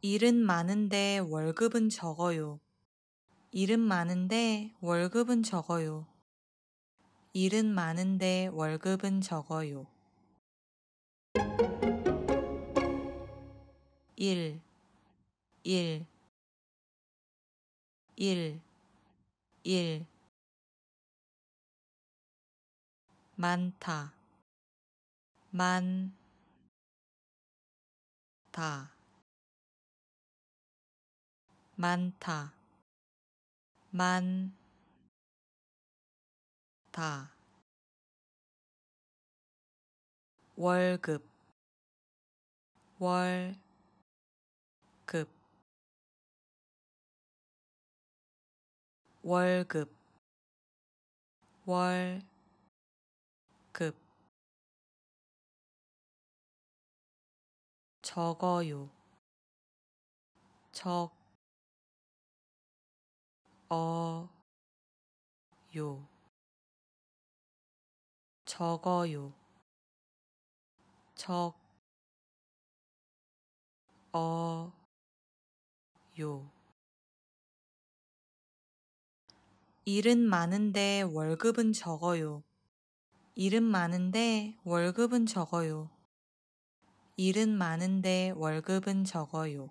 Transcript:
일은 많은데 월급은 적어요. 일은 많은데 월급은 적어요. 일은 많은데 월급은 적어요. 1 1 1 1 많다 만 많다 많다 많다 월급 월급 월급 월급 적어요. 적, 어, 요. 적어요. 적, 어, 요. 일은 많은데 월급은 적어요. 일은 많은데 월급은 적어요. 일은 많은데 월급은 적어요.